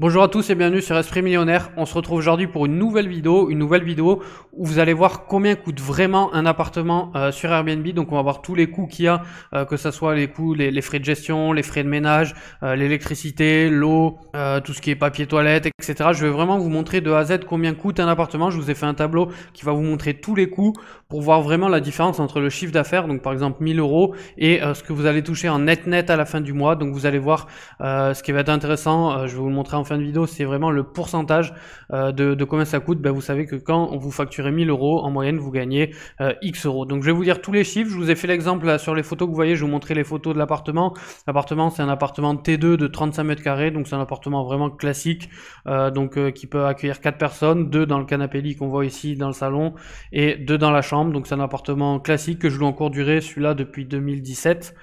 Bonjour à tous et bienvenue sur Esprit Millionnaire. On se retrouve aujourd'hui pour une nouvelle vidéo, une nouvelle vidéo où vous allez voir combien coûte vraiment un appartement euh, sur Airbnb. Donc on va voir tous les coûts qu'il y a, euh, que ce soit les coûts, les, frais de gestion, les frais de ménage, euh, l'électricité, l'eau, tout ce qui est papier toilette, etc. Je vais vraiment vous montrer de A à Z combien coûte un appartement. Je vous ai fait un tableau qui va vous montrer tous les coûts pour voir vraiment la différence entre le chiffre d'affaires, donc par exemple 1000 euros, et ce que vous allez toucher en net net à la fin du mois. Donc vous allez voir ce qui va être intéressant. je vais vous le montrer en fin de vidéo, c'est vraiment le pourcentage euh, de, combien ça coûte. Ben, vous savez que quand vous facturez 1000 euros, en moyenne, vous gagnez euh, X euros. Donc je vais vous dire tous les chiffres. Je vous ai fait l'exemple sur les photos que vous voyez. Je vous montrais les photos de l'appartement. L'appartement, c'est un appartement T2 de 35 mètres carrés. Donc c'est un appartement vraiment classique, euh, donc qui peut accueillir 4 personnes, 2 dans le canapé lit qu'on voit ici dans le salon et 2 dans la chambre. Donc c'est un appartement classique que je loue en cours durée, celui-là depuis 2017.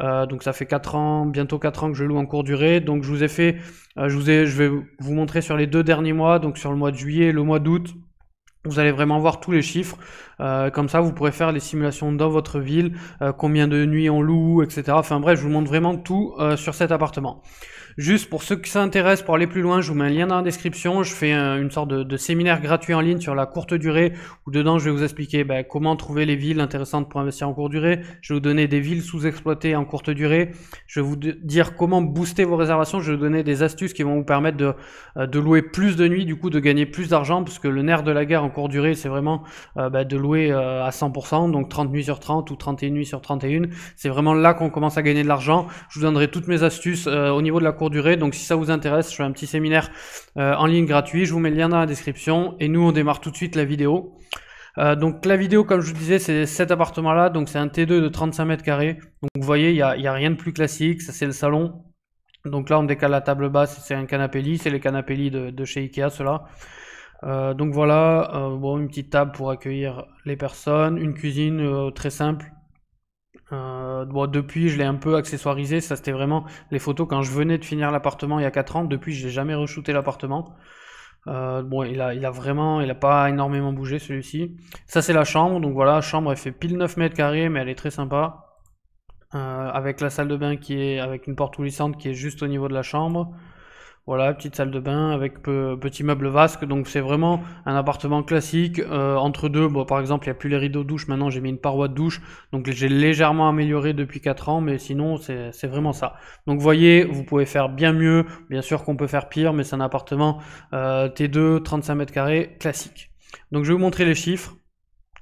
Euh, donc ça fait 4 ans, bientôt 4 ans que je loue en cours durée. Donc je vous ai fait, euh, je, vous ai, je vais vous montrer sur les deux derniers mois, donc sur le mois de juillet et le mois d'août. Vous allez vraiment voir tous les chiffres. Euh, comme ça, vous pourrez faire les simulations dans votre ville, combien de nuits on loue, etc. Enfin bref, je vous montre vraiment tout sur cet appartement. Juste pour ceux qui s'intéressent, pour aller plus loin, je vous mets un lien dans la description. Je fais une sorte de, séminaire gratuit en ligne sur la courte durée, ou dedans je vais vous expliquer ben, comment trouver les villes intéressantes pour investir en courte durée. Je vais vous donner des villes sous-exploitées en courte durée. Je vais vous dire comment booster vos réservations. Je vais vous donner des astuces qui vont vous permettre euh, de, louer plus de nuits, du coup de gagner plus d'argent, parce que le nerf de la guerre en courte durée, c'est vraiment euh, ben, de louer euh, à 100%, donc 30 nuits sur 30 ou 31 nuits sur 31. C'est vraiment là qu'on commence à gagner de l'argent. Je vous donnerai toutes mes astuces au niveau de la courte durée. Donc si ça vous intéresse, je fais un petit séminaire euh, en ligne gratuit. Je vous mets le lien dans la description. Et nous, on démarre tout de suite la vidéo. Euh, donc la vidéo, comme je vous disais, c'est cet appartement-là. Donc c'est un T2 de 35 mètres carrés. Donc vous voyez, il n'y a, rien de plus classique. Ça, c'est le salon. Donc là, on décale la table basse. C'est un canapé lit. C'est les canapés lit de, chez Ikea, cela euh, donc voilà, bon, une petite table pour accueillir les personnes, une cuisine très simple, euh, depuis, je l'ai un peu accessoirisé. Ça, c'était vraiment les photos quand je venais de finir l'appartement il y a 4 ans. Depuis, je n'ai jamais re-shooté l'appartement. Euh, bon, il a, vraiment, il pas énormément bougé celui-ci. Ça, c'est la chambre. Donc voilà, chambre, elle fait pile 9 mètres carrés, mais elle est très sympa. Euh, avec la salle de bain qui est avec une porte coulissante qui est juste au niveau de la chambre. Voilà, petite salle de bain avec petit meuble vasque. Donc c'est vraiment un appartement classique. Euh, entre deux, bon, par exemple, il n'y a plus les rideaux douche. Maintenant, j'ai mis une paroi de douche. Donc j'ai légèrement amélioré depuis 4 ans. Mais sinon, c'est vraiment ça. Donc vous voyez, vous pouvez faire bien mieux. Bien sûr qu'on peut faire pire, mais c'est un appartement euh, T2, 35 mètres carrés, classique. Donc je vais vous montrer les chiffres.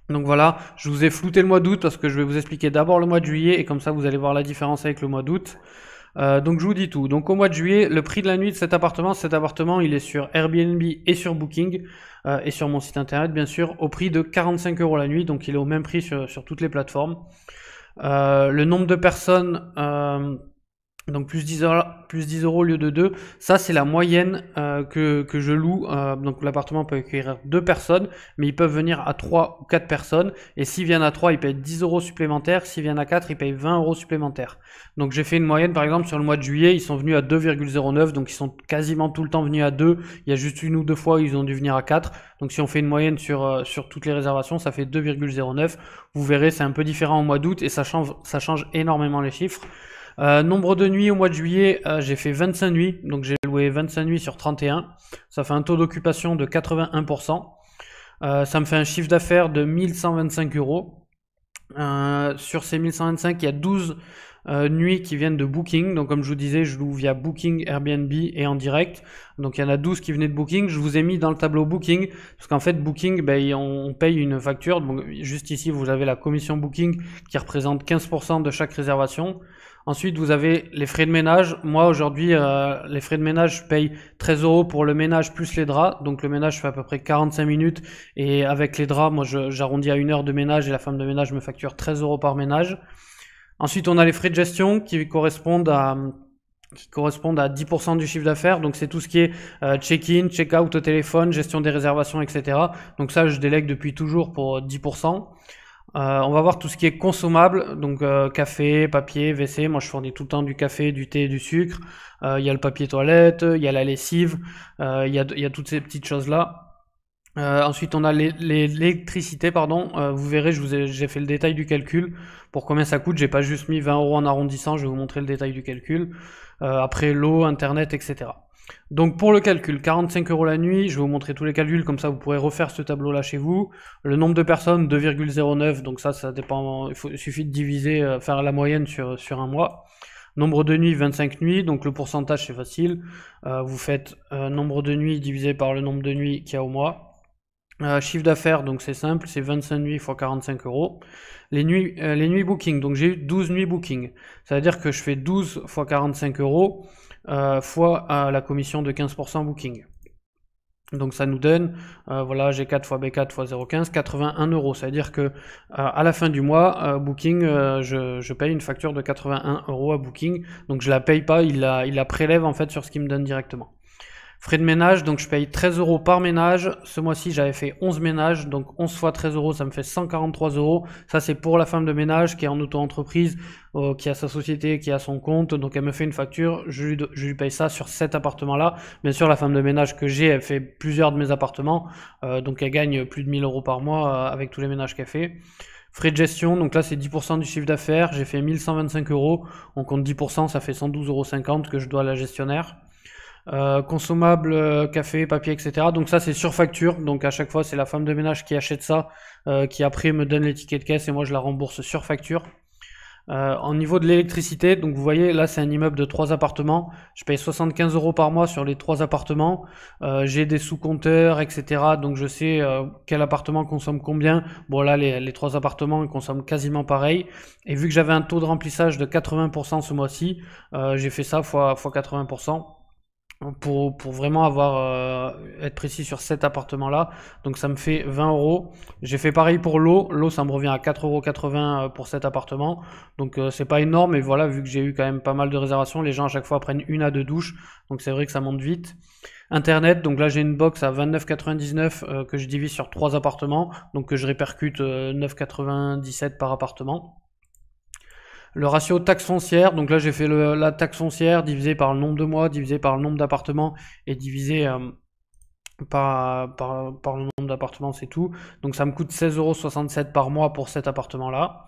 Donc voilà, je vous ai flouté le mois d'août parce que je vais vous expliquer d'abord le mois de juillet et comme ça vous allez voir la différence avec le mois d'août. Euh, donc je vous dis tout. Donc au mois de juillet, le prix de la nuit de cet appartement, cet appartement, il est sur Airbnb et sur Booking euh, et sur mon site internet bien sûr, au prix de 45 euros la nuit. Donc il est au même prix sur, toutes les plateformes. Euh, le nombre de personnes donc plus 10, euros, plus 10 euros au lieu de 2. Ça, c'est la moyenne euh, que, que, je loue. Euh, donc l'appartement peut accueillir 2 personnes, mais ils peuvent venir à 3 ou 4 personnes. Et s'ils viennent à 3, ils payent 10 euros supplémentaires. S'ils viennent à 4, ils payent 20 euros supplémentaires. Donc j'ai fait une moyenne, par exemple, sur le mois de juillet, ils sont venus à 2,09. Donc ils sont quasiment tout le temps venus à 2. Il y a juste une ou deux fois, où ils ont dû venir à 4. Donc si on fait une moyenne sur, euh, sur toutes les réservations, ça fait 2,09. Vous verrez, c'est un peu différent au mois d'août et ça change, ça change énormément les chiffres. Euh, nombre de nuits au mois de juillet, euh, j'ai fait 25 nuits, donc j'ai loué 25 nuits sur 31. Ça fait un taux d'occupation de 81%. Euh, ça me fait un chiffre d'affaires de 1125 euros. sur ces 1125, il y a 12 nuits qui viennent de Booking. Donc comme je vous disais, je loue via Booking, Airbnb et en direct. Donc il y en a 12 qui venaient de Booking. Je vous ai mis dans le tableau Booking, parce qu'en fait Booking, ben, on paye une facture. Donc, juste ici, vous avez la commission Booking qui représente 15% de chaque réservation. Ensuite, vous avez les frais de ménage. Moi, aujourd'hui, euh, les frais de ménage, je paye 13 euros pour le ménage plus les draps. Donc, le ménage fait à peu près 45 minutes. Et avec les draps, moi, j'arrondis à une heure de ménage et la femme de ménage me facture 13 euros par ménage. Ensuite, on a les frais de gestion qui correspondent à, qui correspondent à 10% du chiffre d'affaires. Donc c'est tout ce qui est euh, check-in, check-out au téléphone, gestion des réservations, etc. Donc ça, je délègue depuis toujours pour 10%. Euh, on va voir tout ce qui est consommable, donc euh, café, papier, WC. Moi, je fournis tout le temps du café, du thé, du sucre. Euh, il y a le papier toilette, il y a la lessive, il y, a toutes ces petites choses-là. ensuite, on a l'électricité, pardon. vous verrez, j'ai fait le détail du calcul pour combien ça coûte. J'ai pas juste mis 20 euros en arrondissant. Je vais vous montrer le détail du calcul. après, l'eau, internet, etc. Donc pour le calcul, 45 euros la nuit, je vais vous montrer tous les calculs, comme ça vous pourrez refaire ce tableau-là chez vous. Le nombre de personnes, 2,09, donc ça, ça dépend, il, suffit de diviser, euh, faire la moyenne sur, un mois. Nombre de nuits, 25 nuits, donc le pourcentage c'est facile. Euh, vous faites euh, nombre de nuits divisé par le nombre de nuits qu'il y a au mois. chiffre d'affaires, donc c'est simple, c'est 25 nuits x 45 euros. Les nuits, les nuits booking, donc j'ai eu 12 nuits booking. Ça veut dire que je fais 12 x 45 euros. Euh, fois à la commission de 15% booking. Donc ça nous donne, euh, voilà, G4 fois B4 fois 0,15, 81 euros. C'est-à-dire que euh, à la fin du mois, Booking, je, paye une facture de 81 euros à Booking. Donc je la paye pas, il la, il la prélève en fait sur ce qu'il me donne directement. Frais de ménage, donc je paye 13 euros par ménage. Ce mois-ci, j'avais fait 11 ménages, donc 11 fois 13 euros, ça me fait 143 euros. Ça, c'est pour la femme de ménage qui est en auto-entreprise, euh, qui a sa société, qui a son compte. Donc, elle me fait une facture, je lui, paye ça sur cet appartement-là. Bien sûr, la femme de ménage que j'ai, elle fait plusieurs de mes appartements, euh, donc elle gagne plus de 1000 euros par mois euh, avec tous les ménages qu'elle fait. Frais de gestion, donc là c'est 10% du chiffre d'affaires, j'ai fait 1125 euros, on compte 10%, ça fait 112,50 euros que je dois à la gestionnaire. Euh, consommables, euh, café, papier, etc. Donc ça c'est sur facture, donc à chaque fois c'est la femme de ménage qui achète ça, euh, qui après me donne les tickets de caisse et moi je la rembourse sur facture. Euh, en niveau de l'électricité, donc vous voyez là c'est un immeuble de 3 appartements, je paye 75 euros par mois sur les trois appartements, j'ai des sous-compteurs, etc. Donc je sais quel appartement consomme combien. Bon là les, les 3 appartements consomment quasiment pareil. Et vu que j'avais un taux de remplissage de 80% ce mois-ci, j'ai fait ça fois x 80% pour, vraiment avoir euh, être précis sur cet appartement là donc ça me fait 20 euros j'ai fait pareil pour l'eau l'eau ça me revient à 4,80 euros euh, pour cet appartement donc euh, c'est pas énorme mais voilà vu que j'ai eu quand même pas mal de réservations les gens à chaque fois prennent une à deux douches donc c'est vrai que ça monte vite internet donc là j'ai une box à 29,99 que je divise sur trois appartements donc que je répercute 9,97 par appartement le ratio taxe foncière, donc là j'ai fait la taxe foncière divisée par le nombre de mois, divisé par le nombre d'appartements et divisé euh, par, le nombre d'appartements, c'est tout. Donc ça me coûte 16,67€ par mois pour cet appartement-là.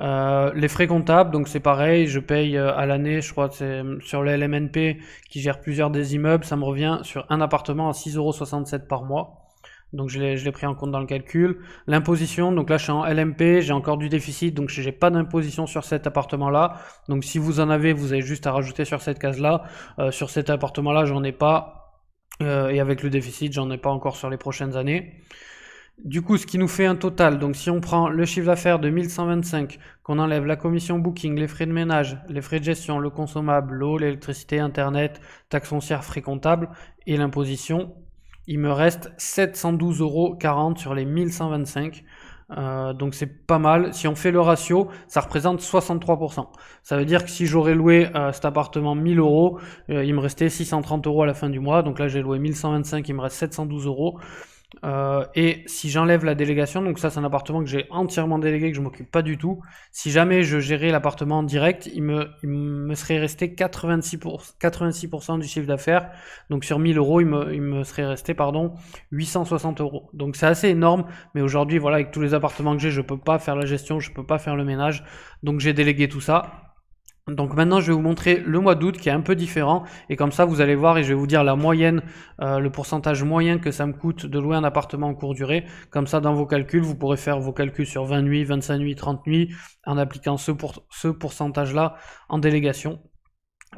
Euh, les frais comptables, donc c'est pareil, je paye euh, à l'année, je crois, que c'est sur le LMNP qui gère plusieurs des immeubles, ça me revient sur un appartement à 6,67€ par mois donc je l'ai pris en compte dans le calcul. L'imposition, donc là je suis en LMP, j'ai encore du déficit, donc je n'ai pas d'imposition sur cet appartement-là. Donc si vous en avez, vous avez juste à rajouter sur cette case-là. Euh, sur cet appartement-là, j'en ai pas. Euh, et avec le déficit, j'en ai pas encore sur les prochaines années. Du coup, ce qui nous fait un total, donc si on prend le chiffre d'affaires de 1125, qu'on enlève la commission booking, les frais de ménage, les frais de gestion, le consommable, l'eau, l'électricité, internet, taxes foncières, frais comptables et l'imposition, il me reste 712,40€ sur les 1125. Euh, donc c'est pas mal. Si on fait le ratio, ça représente 63%. Ça veut dire que si j'aurais loué euh, cet appartement 1000 euros, euh, il me restait 630 euros à la fin du mois. Donc là j'ai loué 1125, il me reste 712 euros. Euh, et si j'enlève la délégation, donc ça c'est un appartement que j'ai entièrement délégué, que je m'occupe pas du tout, si jamais je gérais l'appartement en direct, il me, serait resté 86%, du chiffre d'affaires. Donc sur 1000 euros, il me, serait resté pardon, 860 euros. Donc c'est assez énorme, mais aujourd'hui, voilà, avec tous les appartements que j'ai, je peux pas faire la gestion, je peux pas faire le ménage. Donc j'ai délégué tout ça. Donc maintenant, je vais vous montrer le mois d'août qui est un peu différent. Et comme ça, vous allez voir et je vais vous dire la moyenne, euh, le pourcentage moyen que ça me coûte de louer un appartement en court durée. Comme ça, dans vos calculs, vous pourrez faire vos calculs sur 20 nuits, 25 nuits, 30 nuits en appliquant ce, ce pourcentage-là en délégation.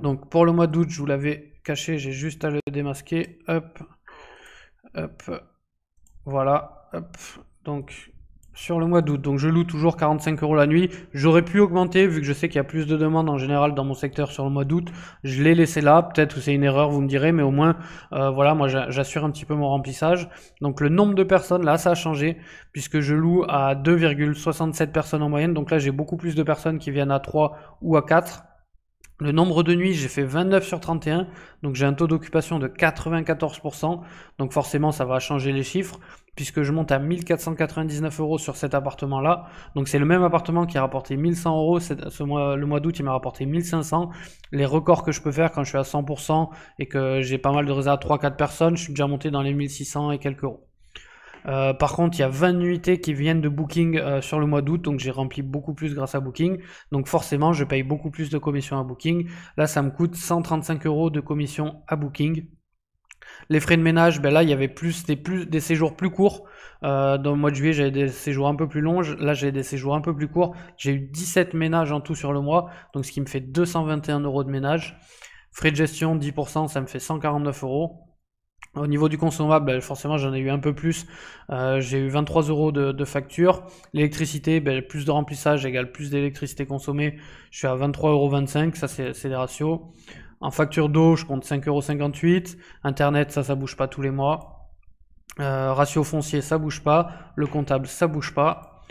Donc pour le mois d'août, je vous l'avais caché, j'ai juste à le démasquer. Hop, hop, voilà, hop. Donc sur le mois d'août, donc je loue toujours 45 euros la nuit. J'aurais pu augmenter, vu que je sais qu'il y a plus de demandes en général dans mon secteur sur le mois d'août. Je l'ai laissé là, peut-être que c'est une erreur, vous me direz, mais au moins, euh, voilà, moi j'assure un petit peu mon remplissage. Donc le nombre de personnes, là, ça a changé, puisque je loue à 2,67 personnes en moyenne. Donc là, j'ai beaucoup plus de personnes qui viennent à 3 ou à 4. Le nombre de nuits, j'ai fait 29 sur 31, donc j'ai un taux d'occupation de 94%, donc forcément ça va changer les chiffres puisque je monte à 1499 euros sur cet appartement-là. Donc c'est le même appartement qui a rapporté 1100 euros ce mois, le mois d'août, il m'a rapporté 1500. Les records que je peux faire quand je suis à 100% et que j'ai pas mal de réserves à 3-4 personnes, je suis déjà monté dans les 1600 et quelques euros. Euh, par contre, il y a 20 nuitées qui viennent de Booking euh, sur le mois d'août, donc j'ai rempli beaucoup plus grâce à Booking. Donc forcément, je paye beaucoup plus de commissions à Booking. Là, ça me coûte 135 euros de commission à Booking les frais de ménage, ben là, il y avait plus des, plus, des séjours plus courts. Euh, dans le mois de juillet, j'avais des séjours un peu plus longs. Là, j'ai des séjours un peu plus courts. J'ai eu 17 ménages en tout sur le mois, donc ce qui me fait 221 euros de ménage. Frais de gestion, 10%, ça me fait 149 euros. Au niveau du consommable, ben, forcément, j'en ai eu un peu plus. Euh, j'ai eu 23 euros de, facture. L'électricité, ben, plus de remplissage égale plus d'électricité consommée. Je suis à 23,25 euros. Ça, c'est des ratios. En facture d'eau, je compte 5,58€. Internet, ça, ça bouge pas tous les mois. Euh, ratio foncier, ça bouge pas. Le comptable, ça bouge pas.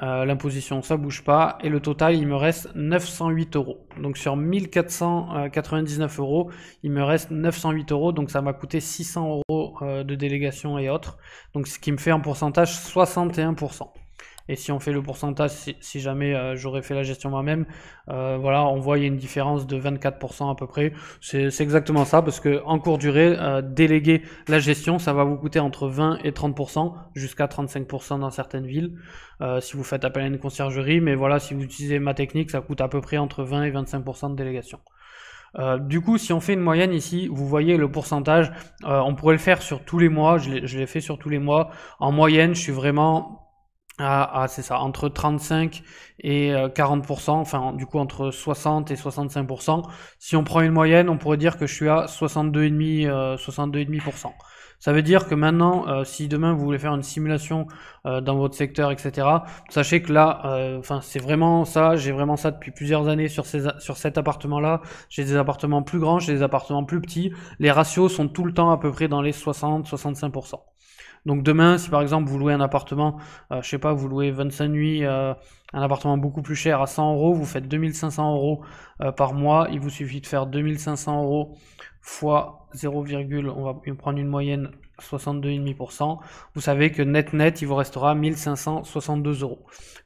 Euh, l'imposition, ça bouge pas. Et le total, il me reste 908 euros. Donc sur 1499 euros, il me reste 908 euros. Donc ça m'a coûté 600 euros euh, de délégation et autres. Donc ce qui me fait en pourcentage 61%. Et si on fait le pourcentage, si, jamais euh, j'aurais fait la gestion moi-même, euh, voilà, on voit il y a une différence de 24% à peu près. C'est exactement ça, parce que en court durée, euh, déléguer la gestion, ça va vous coûter entre 20 et 30%, jusqu'à 35% dans certaines villes, si vous faites appel à une conciergerie. Mais voilà, si vous utilisez ma technique, ça coûte à peu près entre 20 et 25% de délégation. du coup, si on fait une moyenne ici, vous voyez le pourcentage. on pourrait le faire sur tous les mois. Je l'ai fait sur tous les mois. En moyenne, je suis vraiment ah, ah c'est ça, entre 35 et 40%, euh, enfin du coup entre 60 et 65%. Si on prend une moyenne, on pourrait dire que je suis à 62,5%. 62,5%. Euh, ça veut dire que maintenant, euh, si demain vous voulez faire une simulation dans votre secteur, etc., sachez que là, enfin, c'est vraiment ça. J'ai vraiment ça depuis plusieurs années sur, ces, sur cet appartement-là. J'ai des appartements plus grands, j'ai des appartements plus petits. Les ratios sont tout le temps à peu près dans les 60-65%. Donc demain, si par exemple vous louez un appartement, je euh, je sais pas, vous louez 25 nuits, euh, un appartement beaucoup plus cher à 100 euros, vous faites 2500 euros euh, par mois, il vous suffit de faire 2500 euros fois 0, on va prendre une moyenne 62,5%, vous savez que net net, il vous restera 1562 euros.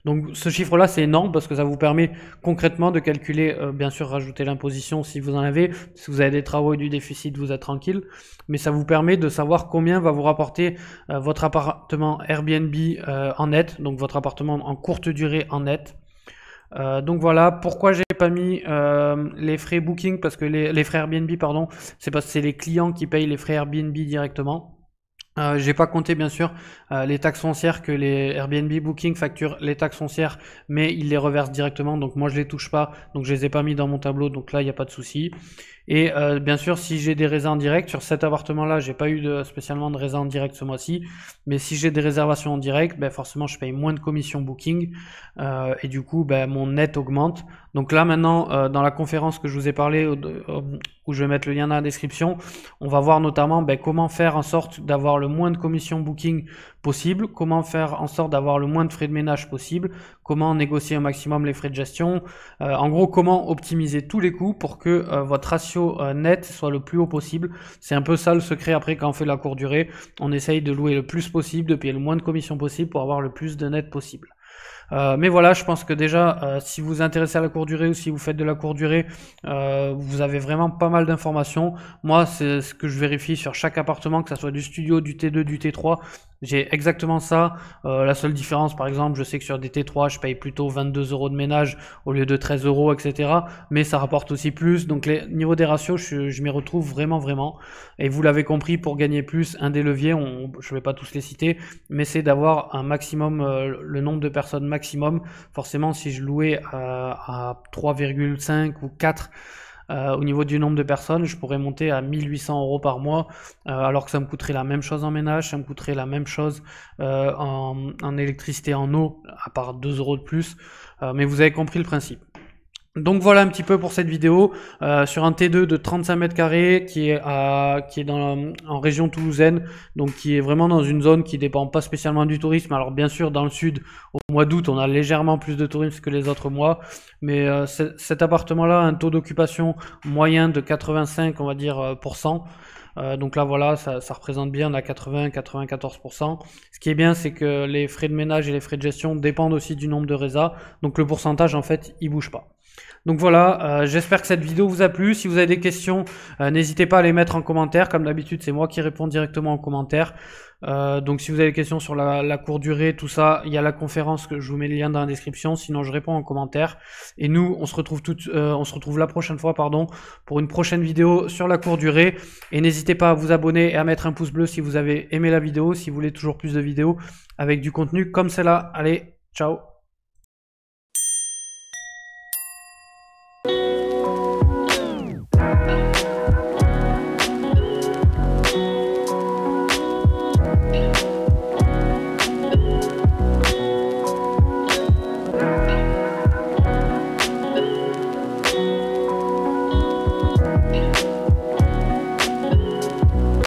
Donc ce chiffre-là, c'est énorme parce que ça vous permet concrètement de calculer, euh, bien sûr, rajouter l'imposition si vous en avez, si vous avez des travaux et du déficit, vous êtes tranquille, mais ça vous permet de savoir combien va vous rapporter euh, votre appartement Airbnb euh, en net, donc votre appartement en courte durée en net. donc voilà, pourquoi j'ai pas mis les frais booking parce que les frais Airbnb pardon, c'est parce que c'est les clients qui payent les frais Airbnb directement. Euh, j'ai pas compté bien sûr euh, les taxes foncières que les Airbnb Booking facturent les taxes foncières, mais ils les reversent directement, donc moi je les touche pas, donc je les ai pas mis dans mon tableau, donc là il n'y a pas de souci. Et euh, bien sûr, si j'ai des raisins direct, sur cet appartement-là, j'ai pas eu spécialement de raisins en direct ce mois-ci. Mais si j'ai des réservations en direct, ben forcément, je paye moins de commission booking. Euh, et du coup, ben, mon net augmente. Donc là, maintenant, euh, dans la conférence que je vous ai parlé, où je vais mettre le lien dans la description, on va voir notamment ben, comment faire en sorte d'avoir le moins de commission booking comment faire en sorte d'avoir le moins de frais de ménage possible, comment négocier au maximum les frais de gestion, euh, en gros comment optimiser tous les coûts pour que euh, votre ratio euh, net soit le plus haut possible. C'est un peu ça le secret après quand on fait la courte durée, on essaye de louer le plus possible, de payer le moins de commissions possible pour avoir le plus de net possible. Euh, mais voilà, je pense que déjà, euh, si vous vous intéressez à la courte durée ou si vous faites de la courte durée, euh, vous avez vraiment pas mal d'informations. Moi, c'est ce que je vérifie sur chaque appartement, que ce soit du studio, du T2, du T3. J'ai exactement ça. la seule différence, par exemple, je sais que sur des T3, je paye plutôt 22 euros de ménage au lieu de 13 euros, etc. Mais ça rapporte aussi plus. Donc, les niveaux des ratios, je, m'y retrouve vraiment, vraiment. Et vous l'avez compris, pour gagner plus, un des leviers, je ne vais pas tous les citer, mais c'est d'avoir un maximum, le nombre de personnes Forcément, si je louais euh, à 3,5 ou 4 euh, au niveau du nombre de personnes, je pourrais monter à 1800 euros par mois, euh, alors que ça me coûterait la même chose en ménage, ça me coûterait la même chose en, électricité, en eau, à part 2 euros de plus. mais vous avez compris le principe. Donc voilà un petit peu pour cette vidéo euh, sur un T2 de 35 mètres carrés qui est à, qui est dans en région toulousaine, donc qui est vraiment dans une zone qui dépend pas spécialement du tourisme. Alors bien sûr dans le sud au mois d'août on a légèrement plus de tourisme que les autres mois, mais euh, cet appartement là a un taux d'occupation moyen de 85 on va dire euh, euh, donc là, voilà, ça, représente bien à 80-94%. Ce qui est bien, c'est que les frais de ménage et les frais de gestion dépendent aussi du nombre de résas. Donc le pourcentage, en fait, il bouge pas. Donc voilà, euh, j'espère que cette vidéo vous a plu. Si vous avez des questions, euh, n'hésitez pas à les mettre en commentaire. Comme d'habitude, c'est moi qui réponds directement en commentaire. Euh, donc si vous avez des questions sur la, la durée, tout ça, il y a la conférence que je vous mets le lien dans la description. Sinon, je réponds en commentaire. Et nous, on se retrouve tout, on se retrouve la prochaine fois, pardon, pour une prochaine vidéo sur la cour durée. Et n'hésitez pas à vous abonner et à mettre un pouce bleu si vous avez aimé la vidéo, si vous voulez toujours plus de vidéos avec du contenu comme celle-là. Allez, ciao.